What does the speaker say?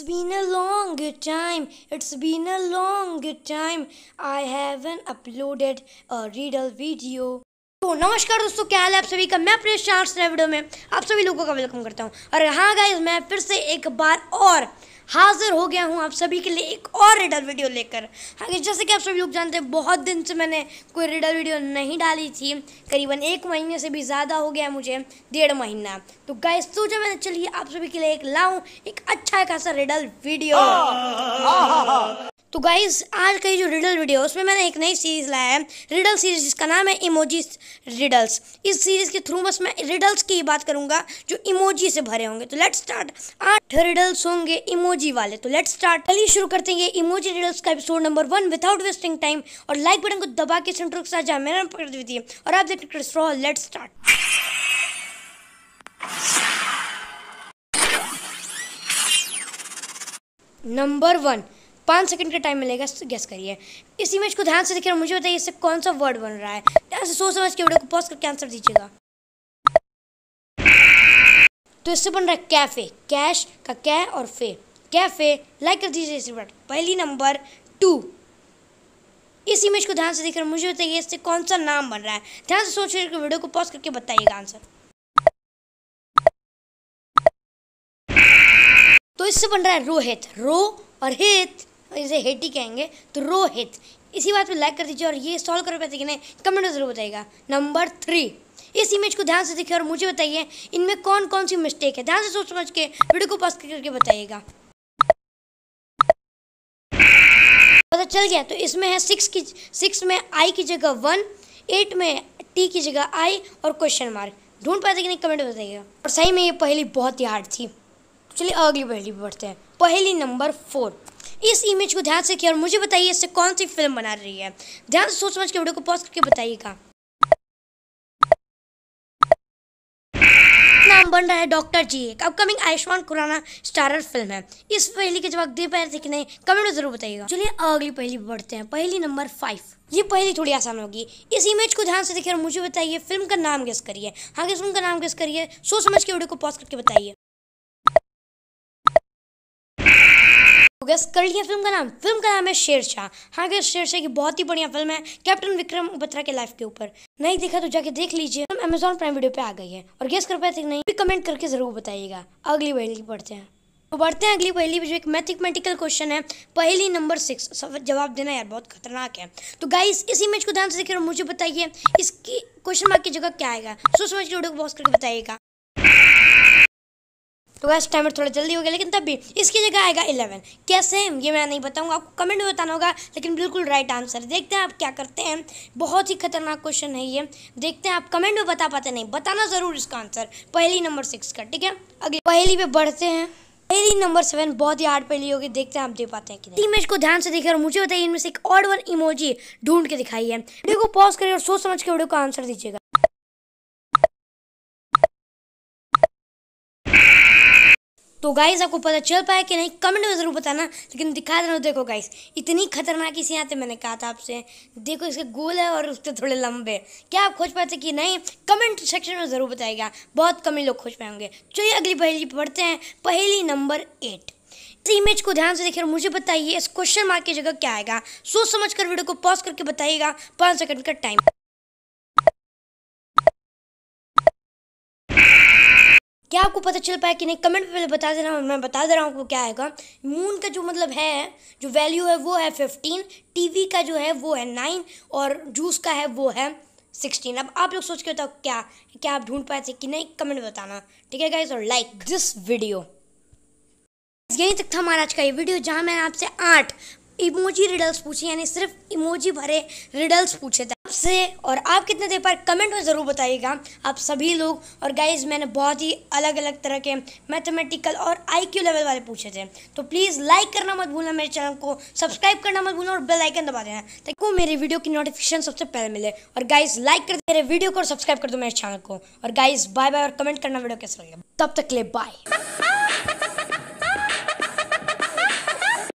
It's been a long time, it's been a long time. I haven't uploaded a riddle video. तो नमस्कार दोस्तों क्या हाल है आप सभी का मैं अपने शार्स वीडियो में आप सभी लोगों का वेलकम करता हूँ और हाँ गाइज मैं फिर से एक बार और हाज़िर हो गया हूँ आप सभी के लिए एक और रिडल वीडियो लेकर आगे हाँ जैसे कि आप सभी लोग जानते हैं बहुत दिन से मैंने कोई रिडल वीडियो नहीं डाली थी करीबन एक महीने से भी ज़्यादा हो गया मुझे डेढ़ महीना तो गाय तो मैंने चलिए आप सभी के लिए एक लाऊँ एक अच्छा खासा रिडल वीडियो तो गाइज आज का जो रिडल वीडियो उसमें मैंने एक नई सीरीज़ लाया है रिडल सीरीज़ जिसका नाम है इमोजी रिडल्स इस सीरीज़ के थ्रू बस मैं रिडल्स की बात करूंगा जो इमोजी से भरे होंगे तो लेट स्टार्ट आठ रिडल्स होंगे इमोजी वाले तो लेट स्टार्ट चलिए शुरू करते हैं इमोजी रिडल्स का episode number one without wasting time और लाइक बटन को दबा के सेंटर के साथ जहाँ मेरा पकड़ थी और आप देख रहे लेट स्टार्ट नंबर वन पाँच सेकंड का टाइम मिलेगा तो गैस करिए इस इमेज को ध्यान से देखिए मुझे बताइए इससे कौन सा वर्ड बन रहा है ध्यान से सोच समझ के वीडियो को पॉज करके आंसर दीजिएगा तो इससे बन रहा है कैफ़े कैश का कै और फे कैफ़े लाइक कर दीजिए इसी वर्ड पहली नंबर टू इस इमेज को ध्यान से देखकर मुझे बताइए इससे कौन सा नाम बन रहा है ध्यान से सोच करके वीडियो को पॉज करके बताइएगा आंसर तो इससे बन रहा है रोहित रो और हित इसे हेट ही कहेंगे तो रो हेट इसी बात पे लाइक कर दीजिए और ये सॉल्व कर पाते कि नहीं कमेंट में जरूर बताइएगा नंबर थ्री इस इमेज को ध्यान से देखिए और मुझे बताइए इनमें कौन कौन सी मिस्टेक है ध्यान से सोच समझ के वीडियो को पॉज करके बताइएगा पता चल गया तो इसमें है सिक्स की सिक्स में आई की जगह वन एट में टी की जगह आई और क्वेश्चन मार्क ढूंढ पाते कि नहीं कमेंट में बताइएगा और सही में ये पहली बहुत ही हार्ड थी चलिए अगली पहली बढ़ते हैं पहली नंबर फोर इस इमेज को ध्यान से किया और मुझे बताइए इससे कौन सी फिल्म बना रही है ध्यान से सोच समझ के वीडियो को पॉज करके बताइएगा नाम बन रहा है डॉक्टर जी एक upcoming Ayushmann Khurrana starrer film है इस पहली के जवाब दे पाए थे कि नहीं कमेंट में जरूर बताइएगा चलिए अगली पहली बढ़ते हैं पहली नंबर फाइव ये पहली थोड़ी आसान होगी इस इमेज को ध्यान से देखिए और मुझे बताइए फिल्म का नाम गेस करिए हाँ किस फिल्म का नाम गेस करिए सोच समझ के वीडियो को पॉज करके बताइए गैस कर लिया फिल्म का नाम फिल्म का नाम है शेरशाह हाँ गैस शेरशाह की बहुत ही बढ़िया फिल्म है कैप्टन विक्रम बत्रा के लाइफ के ऊपर नहीं देखा तो जाके देख लीजिए हम अमेजोन प्राइम वीडियो पे आ गई है और गैस कर पाए थे नहीं भी कमेंट करके जरूर बताइएगा अगली पहली पढ़ते हैं तो बढ़ते हैं अगली पहली जो एक मैथमेटिकल क्वेश्चन है पहली नंबर सिक्स जवाब देना यार बहुत खतरनाक है तो गाइस इस इमेज को ध्यान से देखिए और मुझे बताइए इसकी क्वेश्चन मार्क की जगह क्या आएगा सो समझ के वीडियो को पॉज करके बताइएगा तो वैसे टाइम थोड़ा जल्दी हो गया लेकिन तब भी इसकी जगह आएगा इलेवन कैसे ये मैं नहीं बताऊंगा आपको कमेंट में बताना होगा लेकिन बिल्कुल राइट आंसर देखते हैं आप क्या करते हैं बहुत ही खतरनाक क्वेश्चन है ये देखते हैं आप कमेंट में बता पाते नहीं बताना ज़रूर इसका आंसर पहली नंबर सिक्स का ठीक है अगली पहली पे बढ़ते हैं पहली नंबर सेवन बहुत ही हार्ड पहली होगी देखते हैं आप दे पाते हैं कि नहीं इमेज को ध्यान से देखिए और मुझे बताइए इनमें से एक और वन इमोजी ढूंढ के दिखाई है वीडियो को पॉज करिए और सोच समझ के वीडियो का आंसर दीजिएगा तो गाइस आपको पता चल पाया कि नहीं कमेंट में ज़रूर बताना लेकिन दिखा देना तो देखो गाइस इतनी खतरनाक इसी आते मैंने कहा था आपसे देखो इसके गोल है और उसके थोड़े लंबे क्या आप खोज पाते कि नहीं कमेंट सेक्शन में ज़रूर बताएगा बहुत कम ही लोग खोज पाएंगे चलिए अगली पहली पढ़ते हैं पहली नंबर एट इस इमेज को ध्यान से देखिए और मुझे बताइए इस क्वेश्चन मार्क की जगह क्या आएगा सोच समझ कर वीडियो को पॉज करके बताइएगा पाँच सेकंड का टाइम क्या आपको पता चल पाया कि नहीं कमेंट में पहले बता हूँ मैं बता दे रहा हूँ आपको क्या आएगा मून का जो मतलब है जो वैल्यू है वो है फिफ्टीन टीवी का जो है वो है नाइन और जूस का है वो है सिक्सटीन अब आप लोग सोच के बताओ क्या क्या आप ढूंढ पाए थे कि नहीं कमेंट बताना ठीक है गाइज और लाइक दिस वीडियो यहीं तक था हमारा आज का ये वीडियो जहाँ मैंने आपसे आठ इमोजी रिडल्स पूछे यानी सिर्फ इमोजी भरे रिडल्स पूछे थे आपसे और आप कितने देर पर कमेंट में ज़रूर बताइएगा आप सभी लोग और गाइज मैंने बहुत ही अलग अलग तरह के मैथमेटिकल और आईक्यू लेवल वाले पूछे थे तो प्लीज़ लाइक करना मत भूलना मेरे चैनल को सब्सक्राइब करना मत भूलना और बेल आइकन दबा देना ताकि मेरे वीडियो की नोटिफिकेशन सबसे पहले मिले और गाइज लाइक कर मेरे वीडियो को और सब्सक्राइब कर दो मेरे चैनल को और गाइज बाय बाय और कमेंट करना वीडियो कैसे लगे तब तक ले बाय